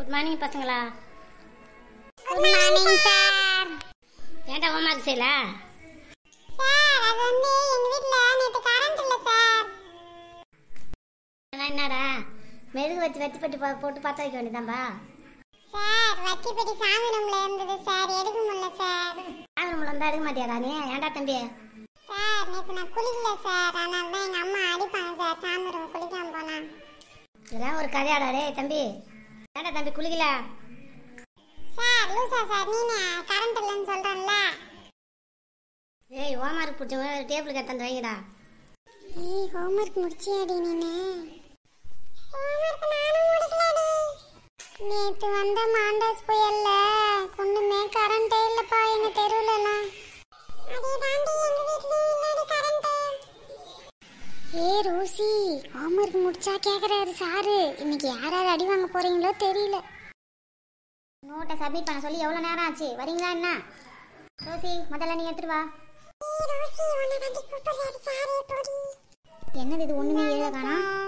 good morning பசங்களா good morning sir ஏண்டா home work செய்யல சார் அது வந்து எங்க வீட்ல நேத்து கரண்ட் இல்ல சார் என்னடா மெழுகு வச்சு வெச்சு பட்டு போட்டு பார்த்தா வைக்க வேண்டியதாம்பா சார் வச்சு பட்டி சாமி ரூம்ல இருந்தது சார் எடுக்க முடியல சார் சாமி ரூம்ல இருந்தா எடுக்க மாட்டியாடா நீ ஏண்டா தம்பி சார் நேத்து நான் குளிக்கல சார் அதனால தான் எங்க அம்மா அடிப்பாங்க சார் சாமி ரூம் குளிக்காம போனா இதெல்லாம் ஒரு கதையாடா டேய் தம்பி ஏண்டா தம்பி குளிக்கல சார் லூசா சார் நீங்க கரண்ட் இல்லைன்னு சொல்றேன்ல ஏய் ஹோம்ஒர்க் பிடிச்சவங்க டேபிள் கத்தாந்து வைங்கடா ஏய் ஹோம்ஒர்க் முடிச்சியாடி நீனு ஹோம்ஒர்க் நானும் முடிக்கலடி நேத்து வந்த மாண்டாஸ் புயல்ல ஒண்ணுமே கரண்டே இல்லப்பா எங்க ஏ ரோசி ஹோம்ஒர்க் முடிச்சா கேட்குறாரு சாரு இன்னைக்கு யார் யார் அடி வாங்க போறீங்களோ தெரியல நோட்டை சப்மிட் பண்ண சொல்லி எவ்வளோ நேரம் ஆச்சு வரீங்களா என்ன ரோசி முதல்ல நீ எடுத்துட்டு வா என்னது இது ஒன்றுமே எழுத காணா